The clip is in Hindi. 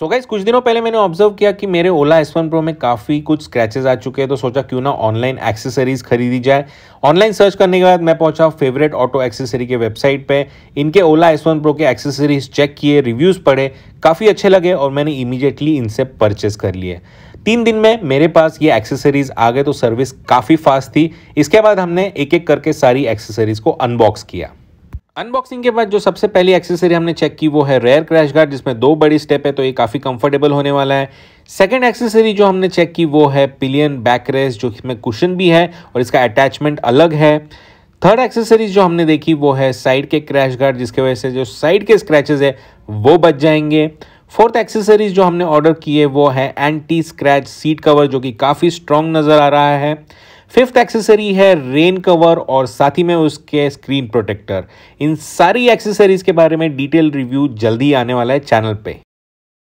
सो गाइज कुछ दिनों पहले मैंने ऑब्जर्व किया कि मेरे ओला एस वन प्रो में काफ़ी कुछ स्क्रैचेस आ चुके हैं तो सोचा क्यों ना ऑनलाइन एक्सेसरीज खरीदी जाए ऑनलाइन सर्च करने के बाद मैं पहुंचा फेवरेट ऑटो एक्सेसरी के वेबसाइट पे इनके ओला एस वन प्रो के एक्सेसरीज चेक किए रिव्यूज़ पढ़े काफ़ी अच्छे लगे और मैंने इमीडिएटली इनसे परचेस कर लिए तीन दिन में मेरे पास ये एक्सेसरीज आ गए तो सर्विस काफ़ी फास्ट थी इसके बाद हमने एक एक करके सारी एक्सेसरीज को अनबॉक्स किया अनबॉक्सिंग के बाद जो सबसे पहली एक्सेसरी हमने चेक की वो है रेयर क्रैश गार्ड जिसमें दो बड़ी स्टेप है तो ये काफ़ी कंफर्टेबल होने वाला है सेकंड एक्सेसरी जो हमने चेक की वो है पिलियन बैक रेस जो इसमें कुशन भी है और इसका अटैचमेंट अलग है थर्ड एक्सेसरीज जो हमने देखी वो है साइड के क्रैश गार्ड जिसके वजह से जो साइड के स्क्रैचेज है वो बच जाएंगे फोर्थ एक्सेसरीज जो हमने ऑर्डर किए वो है एंटी स्क्रैच सीट कवर जो कि काफ़ी स्ट्रॉन्ग नज़र आ रहा है फिफ्थ एक्सेसरी है रेन कवर और साथ ही में उसके स्क्रीन प्रोटेक्टर इन सारी एक्सेसरीज के बारे में डिटेल रिव्यू जल्दी आने वाला है चैनल पे